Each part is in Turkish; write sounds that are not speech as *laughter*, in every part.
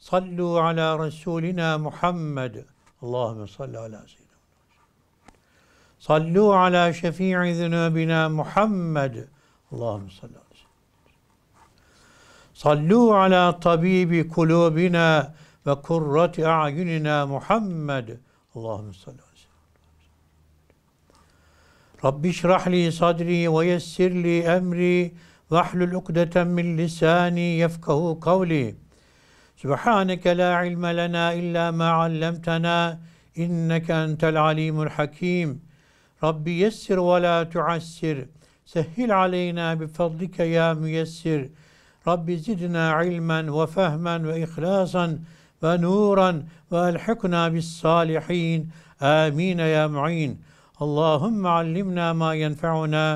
صلوا على رسولنا محمد اللهم صل على سيدنا محمد صلوا على شفيع ذنوبنا محمد اللهم صل على سيدنا صلوا على طبيب قلوبنا وكرة أعيننا محمد اللهم صل على سيدنا رب اشرح لي صدري ويسر لي أمري واحلل عقدة من لساني يفقه قولي سبحانك لا علم لنا إلا ما علمتنا إنك أنت العليم الحكيم ربي يسر ولا تعسر سهل علينا بفضلك يا ميسر رب زدنا علما وفهما وإخلاصا ونورا وألحقنا بالصالحين آمين يا معين اللهم علمنا ما ينفعنا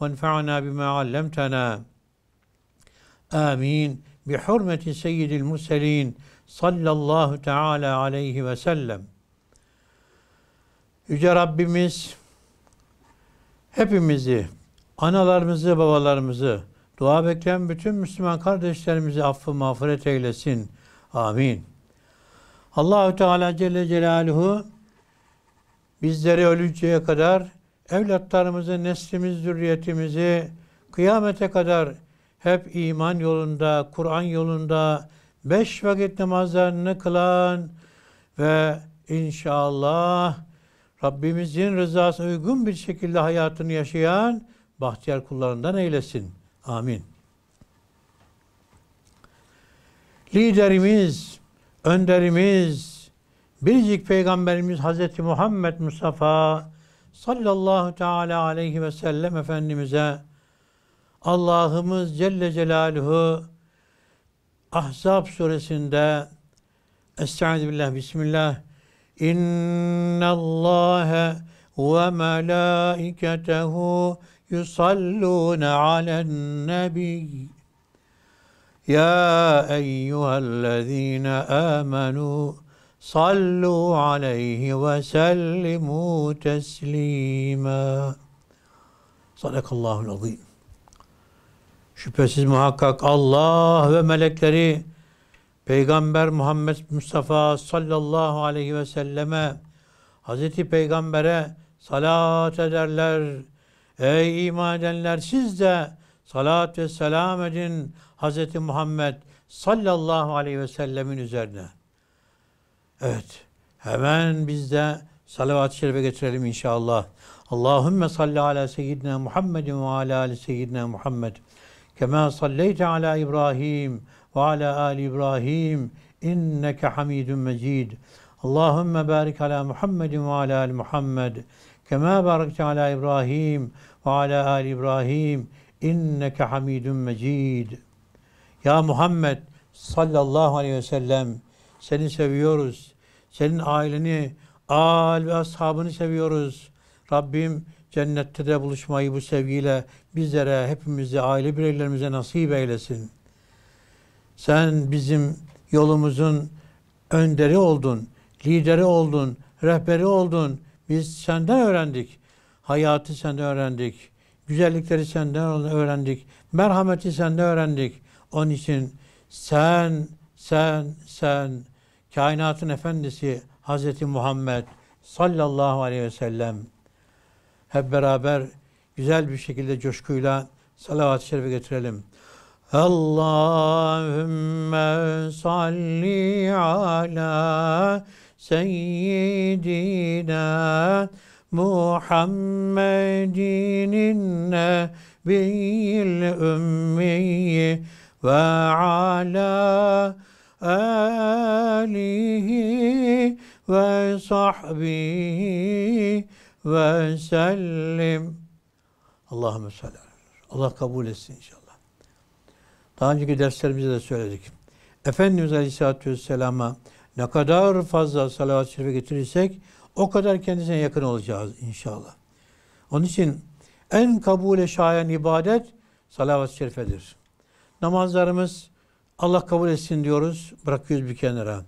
وانفعنا بما علمتنا آمين bi hurmeti seyyidil murselin sallallahu teala aleyhi ve sellem. Yüce Rabbimiz hepimizi, analarımızı, babalarımızı, dua bekleyen bütün Müslüman kardeşlerimizi affı mağfiret eylesin. Amin. Allahü Teala Celle Celaluhu bizleri ölünceye kadar evlatlarımızı, neslimiz, zürriyetimizi kıyamete kadar hep iman yolunda, Kur'an yolunda beş vakit namazlarını kılan ve inşallah Rabbimizin rızası uygun bir şekilde hayatını yaşayan bahtiyar kullarından eylesin. Amin. Liderimiz, önderimiz, biricik peygamberimiz Hz. Muhammed Mustafa sallallahu teala aleyhi ve sellem Efendimiz'e Allah'ımız Celle Celaluhu Ahzab suresinde Estaizu billah, bismillah İnna Allahe ve melâiketehu yusallûne alen nebiyy يا أيها الذين آمنوا صلوا عليه وسلموا تسليما صدق الله العظيم Şüphesiz muhakkak Allah ve melekleri Peygamber Muhammed Mustafa sallallahu aleyhi ve selleme Hazreti Peygamber'e salat ederler. Ey iman edenler siz de salat ve selam edin Hazreti Muhammed sallallahu aleyhi ve sellemin üzerine. Evet hemen biz de salavat-ı şerife getirelim inşallah. Allahümme salli ala seyyidina Muhammedin ve ala ali seyyidina Muhammed. Kema salleyte ala İbrahim ve ala ali İbrahim inneke hamidun mecid. Allahümme barik ala Muhammedin ve ala ali Muhammed. Kema barakte ala İbrahim ve ala ali İbrahim inneke hamidun mecid. Ya Muhammed sallallahu aleyhi ve seni seviyoruz. Senin aileni, al ve ashabını seviyoruz. Rabbim Cennette de buluşmayı bu sevgiyle bizlere, hepimize, aile bireylerimize nasip eylesin. Sen bizim yolumuzun önderi oldun, lideri oldun, rehberi oldun. Biz senden öğrendik. Hayatı senden öğrendik. Güzellikleri senden öğrendik. Merhameti senden öğrendik. Onun için sen, sen, sen kainatın efendisi Hz. Muhammed sallallahu aleyhi ve sellem hep beraber güzel bir şekilde coşkuyla salavat-ı şerife getirelim. Allahümme salli ala seyyidina Muhammedin nebiyil ümmiyi ve ala alihi ve sahbihi ve sellim. Allahümme salli Allah kabul etsin inşallah. Daha önceki derslerimizde de söyledik. Efendimiz Aleyhisselatü Vesselam'a ne kadar fazla salavat-ı şerife getirirsek o kadar kendisine yakın olacağız inşallah. Onun için en kabule şayan ibadet salavat-ı şerifedir. Namazlarımız Allah kabul etsin diyoruz, bırakıyoruz bir kenara.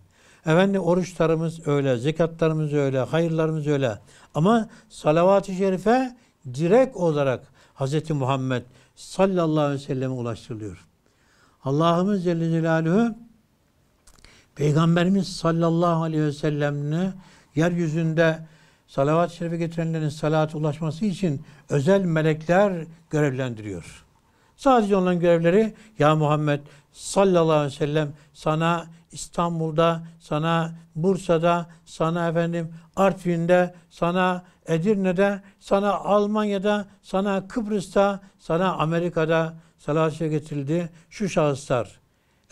Efendim oruçlarımız öyle, zekatlarımız öyle, hayırlarımız öyle. Ama salavat-ı şerife direkt olarak Hz. Muhammed sallallahu aleyhi ve selleme ulaştırılıyor. Allah'ımız Celle Celaluhu Peygamberimiz sallallahu aleyhi ve sellem'ini yeryüzünde salavat-ı şerife getirenlerin salata ulaşması için özel melekler görevlendiriyor. Sadece onların görevleri ya Muhammed sallallahu aleyhi ve sellem sana İstanbul'da, sana Bursa'da, sana efendim Artvin'de, sana Edirne'de, sana Almanya'da, sana Kıbrıs'ta, sana Amerika'da salatçı getirildi şu şahıslar.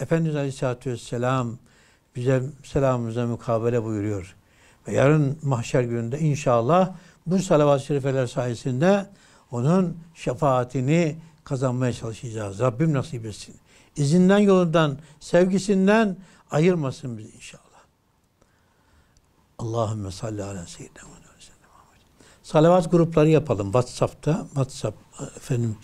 Efendimiz Aleyhisselatü Vesselam bize selamımıza mukabele buyuruyor. Ve yarın mahşer gününde inşallah bu salavat-ı şerifeler sayesinde onun şefaatini kazanmaya çalışacağız. Rabbim nasip etsin. İzinden yolundan, sevgisinden, Ayırmasın bizi inşallah. Allahümme salli ala seyyidina Muhammed. Salavat grupları yapalım WhatsApp'ta. WhatsApp efendim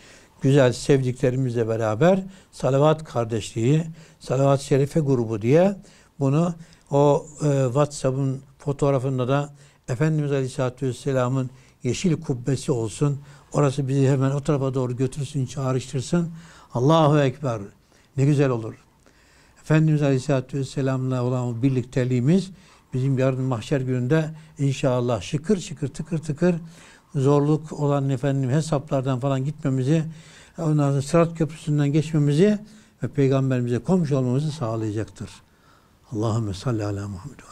güzel sevdiklerimizle beraber salavat kardeşliği, salavat şerife grubu diye bunu o e, WhatsApp'ın fotoğrafında da Efendimiz Aleyhisselatü Vesselam'ın yeşil kubbesi olsun. Orası bizi hemen o tarafa doğru götürsün, çağrıştırsın. Allahu Ekber. Ne güzel olur. Efendimiz Aleyhisselatü Vesselam'la olan o birlikteliğimiz bizim yarın mahşer gününde inşallah şıkır şıkır tıkır tıkır zorluk olan efendim hesaplardan falan gitmemizi ondan sonra sırat köprüsünden geçmemizi ve peygamberimize komşu olmamızı sağlayacaktır. Allahümme salli ala Muhammed ve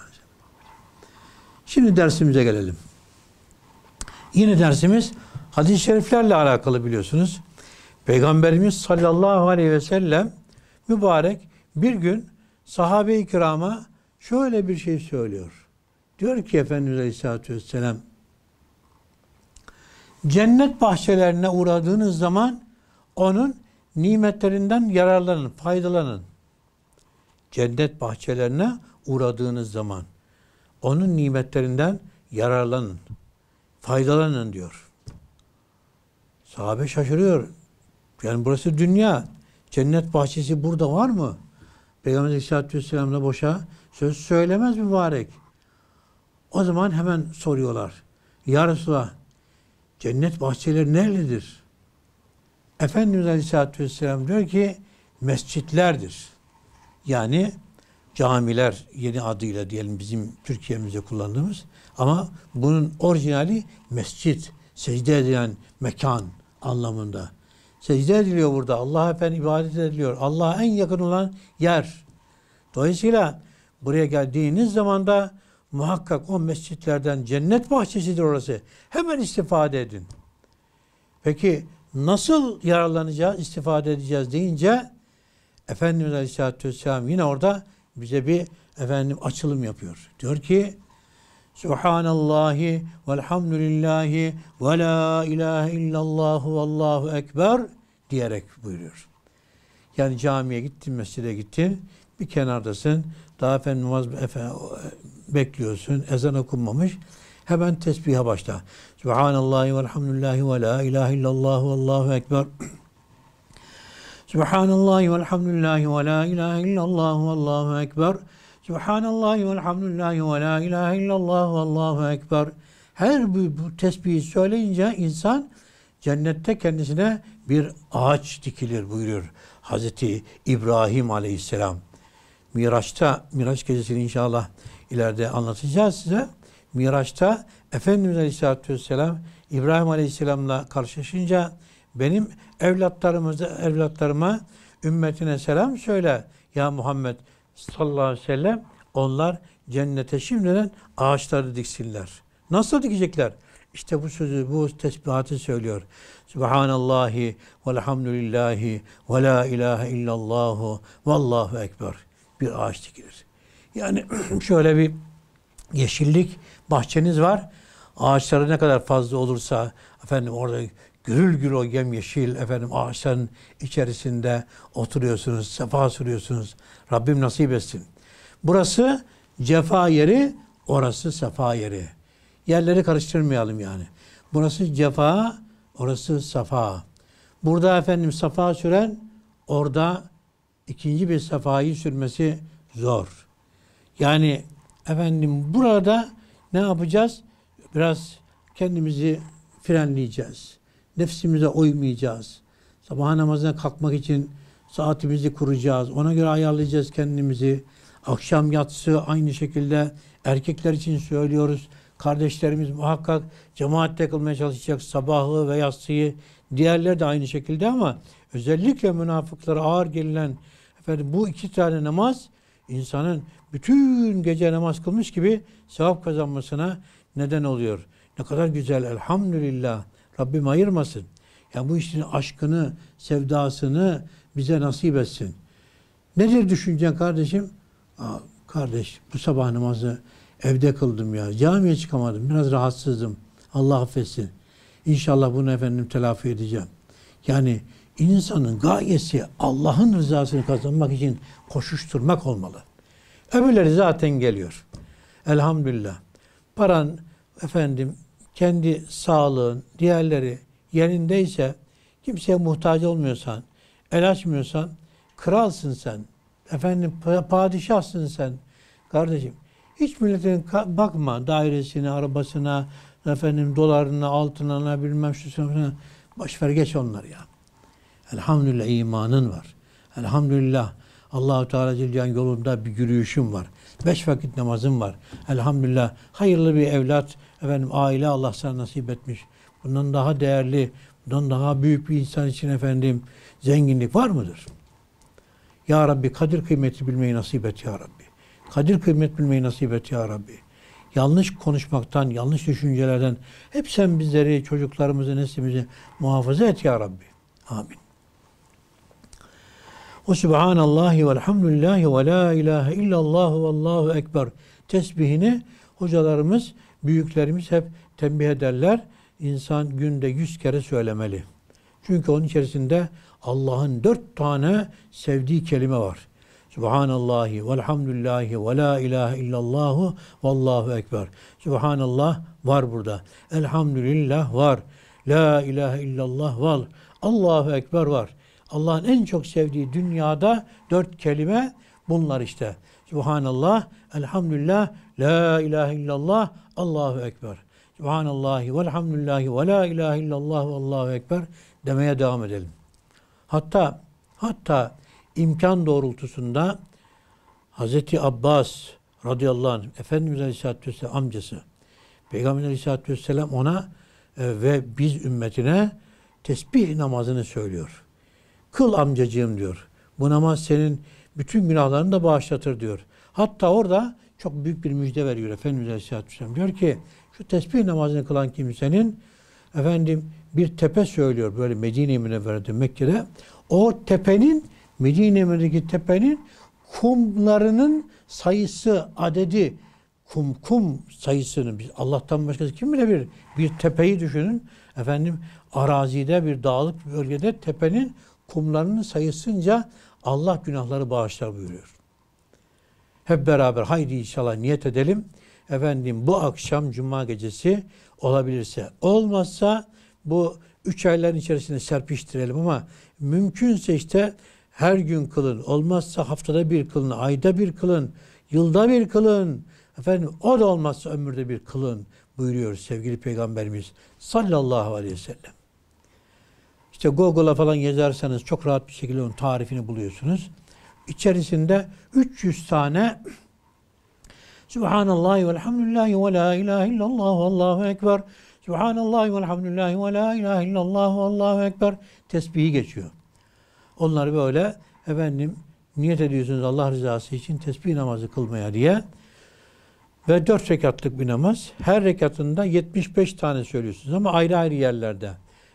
Şimdi dersimize gelelim. Yine dersimiz hadis-i şeriflerle alakalı biliyorsunuz. Peygamberimiz sallallahu aleyhi ve sellem mübarek bir gün sahabe-i kirama şöyle bir şey söylüyor. Diyor ki Efendimiz Aleyhisselatü Vesselam cennet bahçelerine uğradığınız zaman onun nimetlerinden yararlanın, faydalanın. Cennet bahçelerine uğradığınız zaman onun nimetlerinden yararlanın, faydalanın diyor. Sahabe şaşırıyor. Yani burası dünya. Cennet bahçesi burada var mı? Peygamber Aleyhisselatü Vesselam'la boşa söz söylemez mübarek. O zaman hemen soruyorlar. Ya Resulallah cennet bahçeleri nerededir? Efendimiz Aleyhisselatü Vesselam diyor ki mescitlerdir. Yani camiler yeni adıyla diyelim bizim Türkiye'mizde kullandığımız ama bunun orijinali mescit, secde edilen mekan anlamında. Secde ediliyor burada. Allah efendim ibadet ediliyor. Allah'a en yakın olan yer. Dolayısıyla buraya geldiğiniz zaman da muhakkak o mescitlerden cennet bahçesidir orası. Hemen istifade edin. Peki nasıl yararlanacağız, istifade edeceğiz deyince Efendimiz Aleyhisselatü Vesselam yine orada bize bir efendim açılım yapıyor. Diyor ki Subhanallahi velhamdülillahi ve la ilahe illallahu vallahu ekber diyerek buyuruyor. Yani camiye gittin, mescide gittin, bir kenardasın, daha efendim namaz bekliyorsun, ezan okunmamış. Hemen tesbihe başla. Subhanallahi velhamdülillahi ve la ilahe illallah vallahu ekber. *clears throat* Subhanallahi velhamdülillahi ve la ilahe illallah vallahu ekber. Subhanallahi velhamdülillahi ve la ilahe illallah ve allahu ekber. Her bu, bu tesbihi söyleyince insan cennette kendisine bir ağaç dikilir buyuruyor Hazreti İbrahim aleyhisselam. Miraç'ta, Miraç gecesini inşallah ileride anlatacağız size. Miraç'ta Efendimiz Aleyhisselatü Vesselam İbrahim Aleyhisselam'la karşılaşınca benim evlatlarımıza, evlatlarıma ümmetine selam söyle ya Muhammed sallallahu aleyhi ve sellem onlar cennete şimdiden ağaçları diksinler. Nasıl dikecekler? İşte bu sözü, bu tesbihatı söylüyor. Subhanallahi velhamdülillahi ve la ilahe illallahu vallahu ekber. Bir ağaç dikilir. Yani *clears throat* şöyle bir yeşillik bahçeniz var. Ağaçları ne kadar fazla olursa efendim orada gürül gürül o yemyeşil efendim ağaçların içerisinde oturuyorsunuz, sefa sürüyorsunuz. Rabbim nasip etsin. Burası cefa yeri, orası sefa yeri. Yerleri karıştırmayalım yani. Burası cefa, orası safa. Burada efendim safa süren, orada ikinci bir safayı sürmesi zor. Yani efendim burada ne yapacağız? Biraz kendimizi frenleyeceğiz. Nefsimize uymayacağız. Sabah namazına kalkmak için saatimizi kuracağız. Ona göre ayarlayacağız kendimizi. Akşam yatsı aynı şekilde erkekler için söylüyoruz. Kardeşlerimiz muhakkak cemaatte kılmaya çalışacak sabahı ve yatsıyı. Diğerler de aynı şekilde ama özellikle münafıklara ağır gelilen efendim bu iki tane namaz insanın bütün gece namaz kılmış gibi sevap kazanmasına neden oluyor. Ne kadar güzel elhamdülillah. Rabbim ayırmasın. Ya bu işin aşkını, sevdasını bize nasip etsin. Nedir düşüncen kardeşim? Aa, kardeş bu sabah namazı evde kıldım ya. Camiye çıkamadım. Biraz rahatsızdım. Allah affetsin. İnşallah bunu efendim telafi edeceğim. Yani insanın gayesi Allah'ın rızasını kazanmak için koşuşturmak olmalı. Öbürleri zaten geliyor. Elhamdülillah. Paran efendim kendi sağlığın, diğerleri yerindeyse, kimseye muhtaç olmuyorsan, el açmıyorsan, kralsın sen, efendim padişahsın sen kardeşim. Hiç milletin bakma dairesine, arabasına, efendim dolarına, altına ne bilmem şu şuna. Boşver geç onları ya. Elhamdülillah imanın var. Elhamdülillah Allahu Teala Cilcan yolunda bir yürüyüşüm var. Beş vakit namazım var. Elhamdülillah hayırlı bir evlat, Efendim aile Allah sana nasip etmiş. Bundan daha değerli, bundan daha büyük bir insan için efendim zenginlik var mıdır? Ya Rabbi kadir kıymeti bilmeyi nasip et ya Rabbi. Kadir kıymet bilmeyi nasip et ya Rabbi. Yanlış konuşmaktan, yanlış düşüncelerden hep sen bizleri, çocuklarımızı, neslimizi muhafaza et ya Rabbi. Amin. O Subhanallahi velhamdülillahi ve la ilahe illallah ve Allahu ekber tesbihini hocalarımız büyüklerimiz hep tembih ederler. İnsan günde yüz kere söylemeli. Çünkü onun içerisinde Allah'ın dört tane sevdiği kelime var. Subhanallahi velhamdülillahi ve la ilahe illallahü vallahu ekber. Subhanallah var burada. Elhamdülillah var. La ilahe illallah var. Allahu ekber var. Allah'ın en çok sevdiği dünyada dört kelime Bunlar işte. Subhanallah, elhamdülillah, la ilahe illallah, Allahu Ekber. Subhanallahi velhamdülillahi ve la ilahe illallah ve Allahu Ekber demeye devam edelim. Hatta hatta imkan doğrultusunda Hazreti Abbas radıyallahu anh Efendimiz Aleyhisselatü Vesselam amcası Peygamber Aleyhisselatü Vesselam ona e, ve biz ümmetine tesbih namazını söylüyor. Kıl amcacığım diyor. Bu namaz senin bütün günahlarını da bağışlatır diyor. Hatta orada çok büyük bir müjde veriyor Efendimiz Aleyhisselatü Vesselam. Diyor ki şu tesbih namazını kılan kimsenin efendim bir tepe söylüyor böyle Medine-i Münevvere'de Mekke'de. O tepenin Medine-i Münevvere'deki tepenin kumlarının sayısı, adedi kum kum sayısını biz Allah'tan başkası kim bir Bir tepeyi düşünün. Efendim arazide bir dağlık bir bölgede tepenin kumlarının sayısınca Allah günahları bağışlar buyuruyor. Hep beraber haydi inşallah niyet edelim. Efendim bu akşam cuma gecesi olabilirse olmazsa bu üç ayların içerisinde serpiştirelim ama mümkünse işte her gün kılın. Olmazsa haftada bir kılın, ayda bir kılın, yılda bir kılın. Efendim o da olmazsa ömürde bir kılın buyuruyor sevgili peygamberimiz sallallahu aleyhi ve sellem. İşte Google'a falan yazarsanız çok rahat bir şekilde onun tarifini buluyorsunuz. İçerisinde 300 tane Subhanallah ve elhamdülillahi ve la ilahe illallah ve allahu ekber. Subhanallah ve elhamdülillahi ve la ilahe illallah ve allahu ekber tesbihi geçiyor. Onlar böyle efendim niyet ediyorsunuz Allah rızası için tesbih namazı kılmaya diye. Ve dört rekatlık bir namaz. Her rekatında 75 tane söylüyorsunuz ama ayrı ayrı yerlerde.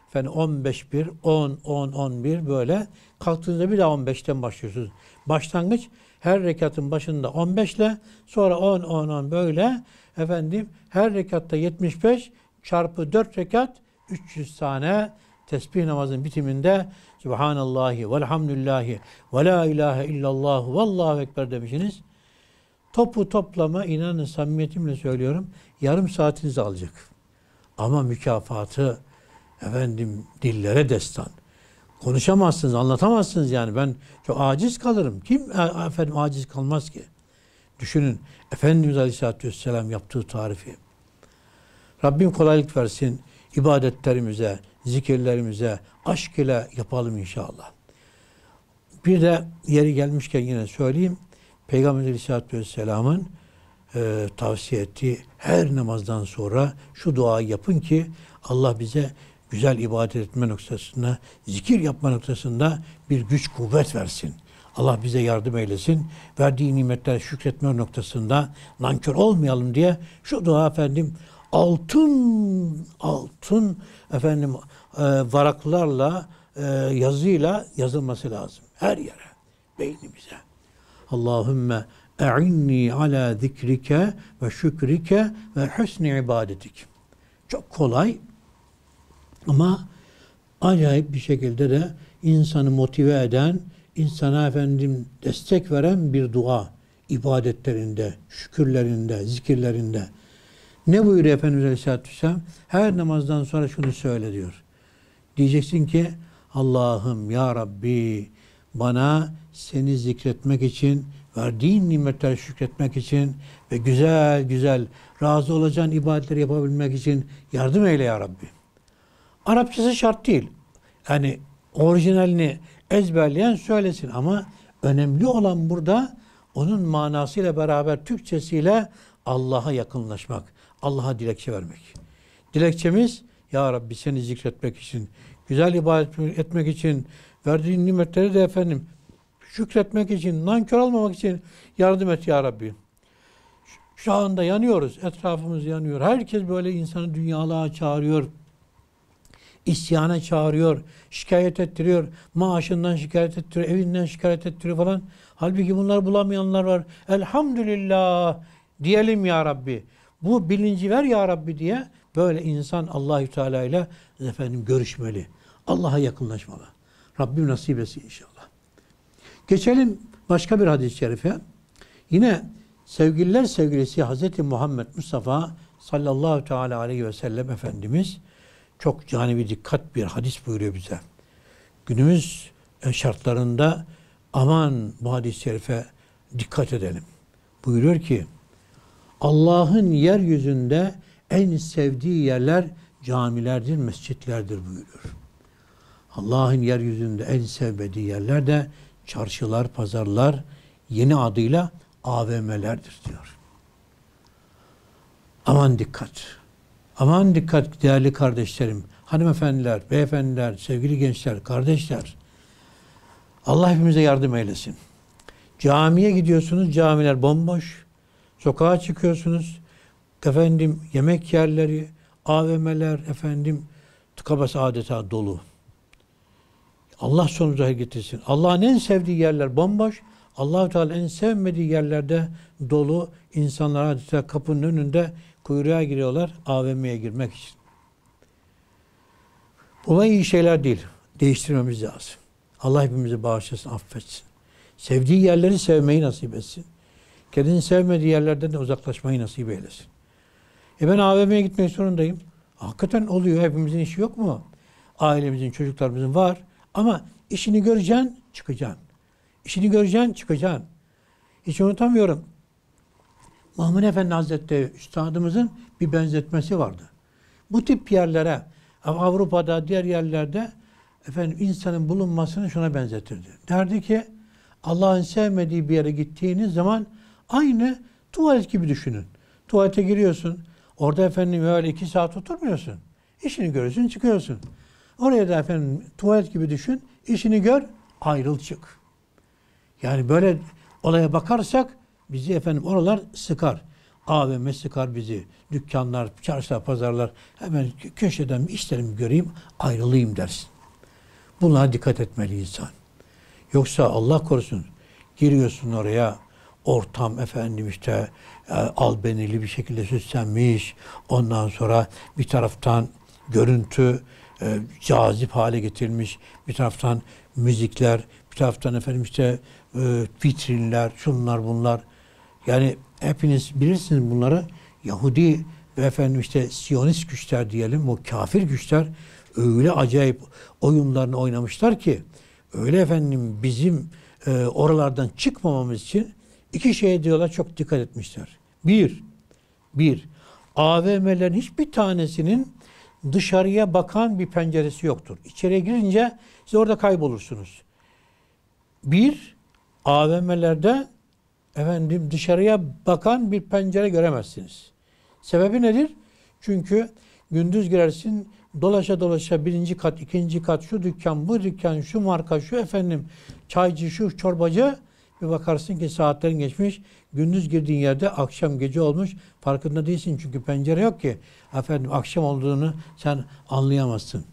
Efendim 15 1 10 10 11 böyle kalktığınızda bir daha 15'ten başlıyorsunuz. Başlangıç her rekatın başında 15 ile sonra 10 10 10 böyle efendim her rekatta 75 çarpı 4 rekat 300 tane tesbih namazın bitiminde Subhanallahi velhamdülillahi ve la ilahe illallah vallahu ekber demişsiniz. Topu toplama inanın samimiyetimle söylüyorum yarım saatinizi alacak. Ama mükafatı Efendim dillere destan. Konuşamazsınız, anlatamazsınız yani. Ben çok aciz kalırım. Kim e, efendim aciz kalmaz ki? Düşünün Efendimiz Aleyhisselatü Vesselam yaptığı tarifi. Rabbim kolaylık versin ibadetlerimize, zikirlerimize aşk ile yapalım inşallah. Bir de yeri gelmişken yine söyleyeyim. Peygamber Aleyhisselatü Vesselam'ın e, tavsiye ettiği her namazdan sonra şu duayı yapın ki Allah bize güzel ibadet etme noktasında, zikir yapma noktasında bir güç kuvvet versin. Allah bize yardım eylesin. Verdiği nimetlere şükretme noktasında nankör olmayalım diye şu dua efendim altın altın efendim e, varaklarla e, yazıyla yazılması lazım. Her yere beynimize. Allahümme e'inni ala zikrike ve şükrike ve husni ibadetik. Çok kolay ama acayip bir şekilde de insanı motive eden, insana efendim destek veren bir dua ibadetlerinde, şükürlerinde, zikirlerinde. Ne buyuruyor Efendimiz Aleyhisselatü Vesselam? Her namazdan sonra şunu söyle diyor. Diyeceksin ki Allah'ım ya Rabbi bana seni zikretmek için, verdiğin nimetleri şükretmek için ve güzel güzel razı olacağın ibadetleri yapabilmek için yardım eyle ya Rabbi. Arapçası şart değil. Yani orijinalini ezberleyen söylesin ama önemli olan burada onun manasıyla beraber Türkçesiyle Allah'a yakınlaşmak, Allah'a dilekçe vermek. Dilekçemiz ya Rabbi seni zikretmek için, güzel ibadet etmek için, verdiğin nimetleri de efendim şükretmek için, nankör olmamak için yardım et ya Rabbi. Şu anda yanıyoruz, etrafımız yanıyor. Herkes böyle insanı dünyalığa çağırıyor isyana çağırıyor, şikayet ettiriyor, maaşından şikayet ettiriyor, evinden şikayet ettiriyor falan. Halbuki bunlar bulamayanlar var. Elhamdülillah diyelim ya Rabbi. Bu bilinci ver ya Rabbi diye böyle insan Allahü Teala ile efendim görüşmeli. Allah'a yakınlaşmalı. Rabbim nasip etsin inşallah. Geçelim başka bir hadis-i şerife. Yine sevgililer sevgilisi Hazreti Muhammed Mustafa sallallahu teala aleyhi ve sellem Efendimiz çok canibi dikkat bir hadis buyuruyor bize. Günümüz e, şartlarında aman bu hadis-i şerife dikkat edelim. Buyuruyor ki Allah'ın yeryüzünde en sevdiği yerler camilerdir, mescitlerdir buyuruyor. Allah'ın yeryüzünde en sevmediği yerler de çarşılar, pazarlar, yeni adıyla AVM'lerdir diyor. Aman dikkat. Aman dikkat değerli kardeşlerim, hanımefendiler, beyefendiler, sevgili gençler, kardeşler. Allah hepimize yardım eylesin. Camiye gidiyorsunuz, camiler bomboş. Sokağa çıkıyorsunuz. Efendim yemek yerleri, AVM'ler efendim kabası adeta dolu. Allah sonunuza getirsin. Allah'ın en sevdiği yerler bomboş. allah Teala en sevmediği yerlerde dolu. insanlar adeta kapının önünde Kuyruğa giriyorlar AVM'ye girmek için. Bunlar iyi şeyler değil. Değiştirmemiz lazım. Allah hepimizi bağışlasın, affetsin. Sevdiği yerleri sevmeyi nasip etsin. Kendini sevmediği yerlerden de uzaklaşmayı nasip eylesin. E ben AVM'ye gitmek zorundayım. Hakikaten oluyor. Hepimizin işi yok mu? Ailemizin, çocuklarımızın var. Ama işini göreceksin, çıkacaksın. İşini göreceksin, çıkacaksın. Hiç unutamıyorum. Mahmud Efendi Hazretleri üstadımızın bir benzetmesi vardı. Bu tip yerlere Avrupa'da diğer yerlerde efendim insanın bulunmasını şuna benzetirdi. Derdi ki Allah'ın sevmediği bir yere gittiğiniz zaman aynı tuvalet gibi düşünün. Tuvalete giriyorsun. Orada efendim öyle iki saat oturmuyorsun. İşini görürsün çıkıyorsun. Oraya da efendim tuvalet gibi düşün. işini gör ayrıl çık. Yani böyle olaya bakarsak Bizi efendim oralar sıkar. AVM sıkar bizi. Dükkanlar, çarşılar, pazarlar hemen köşeden bir işlerimi göreyim, ayrılayım dersin. bunlara dikkat etmeli insan. Yoksa Allah korusun giriyorsun oraya ortam efendim işte e, albenili bir şekilde süslenmiş. Ondan sonra bir taraftan görüntü e, cazip hale getirilmiş. Bir taraftan müzikler, bir taraftan efendim işte e, vitrinler, şunlar bunlar. Yani hepiniz bilirsiniz bunları. Yahudi ve efendim işte Siyonist güçler diyelim, bu kafir güçler öyle acayip oyunlarını oynamışlar ki öyle efendim bizim e, oralardan çıkmamamız için iki şeye diyorlar çok dikkat etmişler. Bir, bir AVM'lerin hiçbir tanesinin dışarıya bakan bir penceresi yoktur. İçeriye girince siz orada kaybolursunuz. Bir, AVM'lerde efendim dışarıya bakan bir pencere göremezsiniz. Sebebi nedir? Çünkü gündüz girersin dolaşa dolaşa birinci kat, ikinci kat, şu dükkan, bu dükkan, şu marka, şu efendim çaycı, şu çorbacı bir bakarsın ki saatlerin geçmiş. Gündüz girdiğin yerde akşam gece olmuş. Farkında değilsin çünkü pencere yok ki. Efendim akşam olduğunu sen anlayamazsın.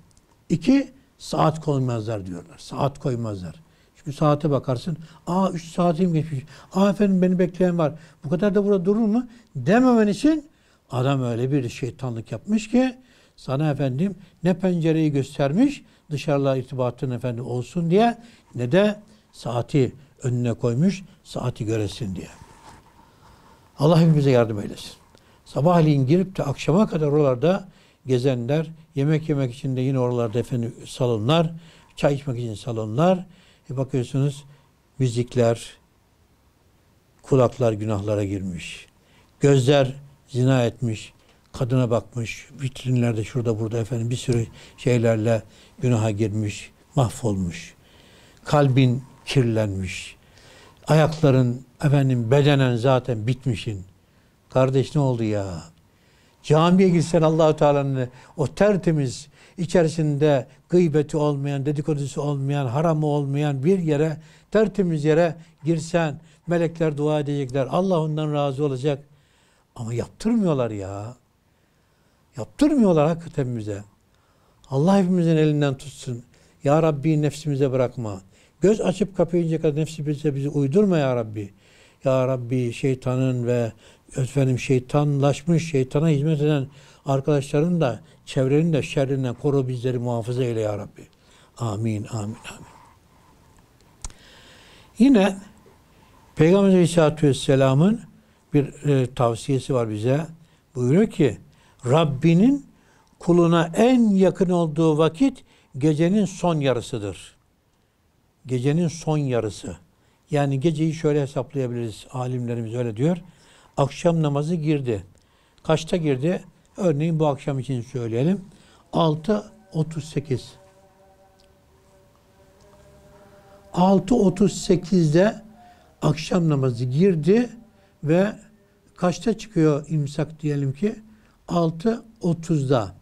İki, saat koymazlar diyorlar. Saat koymazlar. Çünkü saate bakarsın. Aa 3 saatim geçmiş. Aa efendim beni bekleyen var. Bu kadar da burada durur mu? Dememen için adam öyle bir şeytanlık yapmış ki sana efendim ne pencereyi göstermiş dışarıla irtibatın efendim olsun diye ne de saati önüne koymuş saati göresin diye. Allah hepimize yardım eylesin. Sabahleyin girip de akşama kadar oralarda gezenler, yemek yemek için de yine oralarda efendim salonlar, çay içmek için salonlar, e bakıyorsunuz müzikler, kulaklar günahlara girmiş. Gözler zina etmiş. Kadına bakmış. Vitrinlerde şurada burada efendim bir sürü şeylerle günaha girmiş. Mahvolmuş. Kalbin kirlenmiş. Ayakların efendim bedenen zaten bitmişin. Kardeş ne oldu ya? Camiye gitsen Allahu Teala'nın o tertemiz içerisinde gıybeti olmayan, dedikodusu olmayan, haramı olmayan bir yere, tertemiz yere girsen melekler dua edecekler. Allah ondan razı olacak. Ama yaptırmıyorlar ya. Yaptırmıyorlar hakikaten bize. Allah hepimizin elinden tutsun. Ya Rabbi nefsimize bırakma. Göz açıp kapayınca kadar bize bizi uydurma ya Rabbi. Ya Rabbi şeytanın ve efendim şeytanlaşmış, şeytana hizmet eden Arkadaşların da çevrenin de şerrinden koru bizleri muhafaza eyle ya Rabbi. Amin, amin, amin. Yine Peygamber Aleyhisselatü Vesselam'ın bir e, tavsiyesi var bize. Buyuruyor ki Rabbinin kuluna en yakın olduğu vakit gecenin son yarısıdır. Gecenin son yarısı. Yani geceyi şöyle hesaplayabiliriz. Alimlerimiz öyle diyor. Akşam namazı girdi. Kaçta girdi? Örneğin bu akşam için söyleyelim. 6.38 6.38'de akşam namazı girdi ve kaçta çıkıyor imsak diyelim ki? 6.30'da.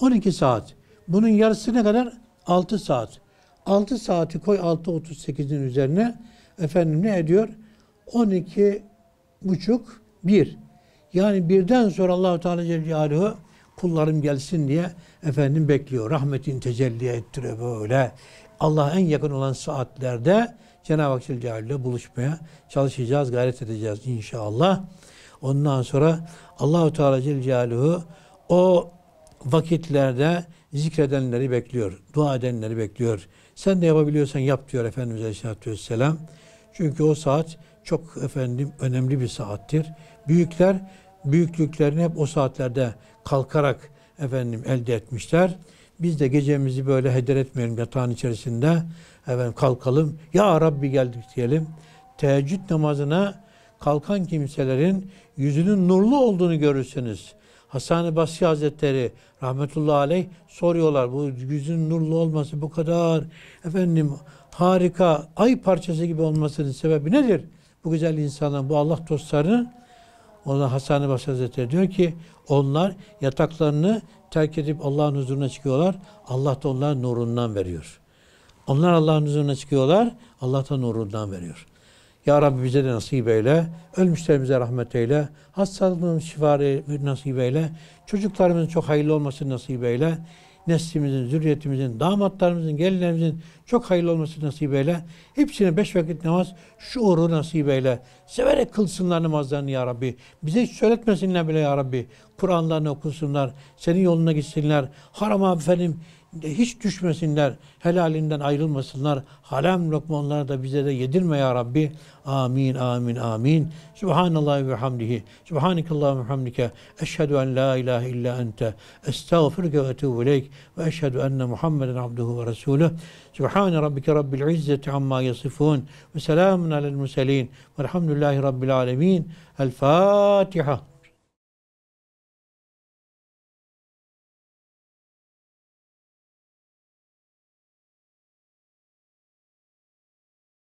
12 saat. Bunun yarısına kadar? 6 saat. 6 saati koy 6.38'in üzerine. Efendim ne ediyor? 12 buçuk 1. Yani birden sonra Allahu Teala Celle kullarım gelsin diye efendim bekliyor. Rahmetin tecelli ettire böyle. Allah'a en yakın olan saatlerde Cenab-ı Hak Celle ile buluşmaya çalışacağız, gayret edeceğiz inşallah. Ondan sonra Allahu Teala Celle Celaluhu o vakitlerde zikredenleri bekliyor, dua edenleri bekliyor. Sen de yapabiliyorsan yap diyor Efendimiz Aleyhisselatü Vesselam. Çünkü o saat çok efendim önemli bir saattir. Büyükler büyüklüklerini hep o saatlerde kalkarak efendim elde etmişler. Biz de gecemizi böyle heder etmeyelim yatağın içerisinde. Efendim kalkalım. Ya Rabbi geldik diyelim. Teheccüd namazına kalkan kimselerin yüzünün nurlu olduğunu görürsünüz. Hasan-ı Basri Hazretleri rahmetullahi aleyh soruyorlar. Bu yüzün nurlu olması bu kadar efendim harika ay parçası gibi olmasının sebebi nedir? Bu güzel insanın bu Allah dostlarının o da hasan Basri Hazretleri diyor ki onlar yataklarını terk edip Allah'ın huzuruna çıkıyorlar. Allah da onlara nurundan veriyor. Onlar Allah'ın huzuruna çıkıyorlar. Allah da nurundan veriyor. Ya Rabbi bize de nasip eyle. Ölmüşlerimize rahmet eyle. Hastalarımızın şifa nasip eyle. Çocuklarımızın çok hayırlı olmasını nasip eyle neslimizin, zürriyetimizin, damatlarımızın, gelinlerimizin çok hayırlı olması nasip eyle. Hepsine beş vakit namaz şuuru nasip eyle. Severek kılsınlar namazlarını ya Rabbi. Bize hiç söyletmesinler bile ya Rabbi. Kur'anlarını okusunlar. Senin yoluna gitsinler. Harama efendim hiç düşmesinler, helalinden ayrılmasınlar. Halam lokmanları da bize de yedirme ya Rabbi. Amin, amin, amin. Subhanallah ve hamdihi. Subhanakallah ve hamdike. Eşhedü en la ilahe illa ente. Estağfirke ve etubu ileyk. Ve eşhedü enne Muhammeden abduhu ve resulüh. Subhane rabbike rabbil izzeti amma yasifun. Ve selamun alel muselin. Velhamdülillahi rabbil alemin. El Fatiha.